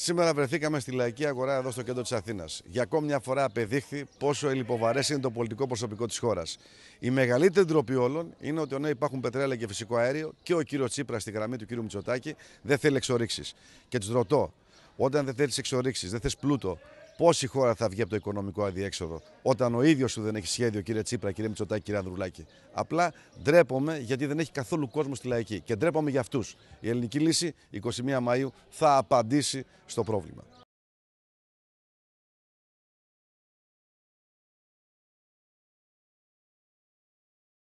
Σήμερα βρεθήκαμε στη Λαϊκή Αγορά εδώ στο κέντρο της Αθήνας. Για ακόμη μια φορά απεδείχθη πόσο ελληποβαρέ είναι το πολιτικό προσωπικό της χώρας. Η μεγαλύτερη ντροπή όλων είναι ότι ενώ υπάρχουν πετρέλαιο και φυσικό αέριο και ο κύριος Τσίπρας στη γραμμή του κύριου Μητσοτάκη δεν θέλει εξορίξεις. Και τους ρωτώ, όταν δεν θέλεις εξορίξεις, δεν θες πλούτο, Πώς η χώρα θα βγει από το οικονομικό αδιέξοδο, όταν ο ίδιος σου δεν έχει σχέδιο, κύριε Τσίπρα, κύριε Μητσοτάκη, κύριε Ανδρουλάκη. Απλά ντρέπομαι γιατί δεν έχει καθόλου κόσμο στη λαϊκή. Και ντρέπομαι για αυτούς. Η ελληνική λύση 21 Μαου θα απαντήσει στο πρόβλημα.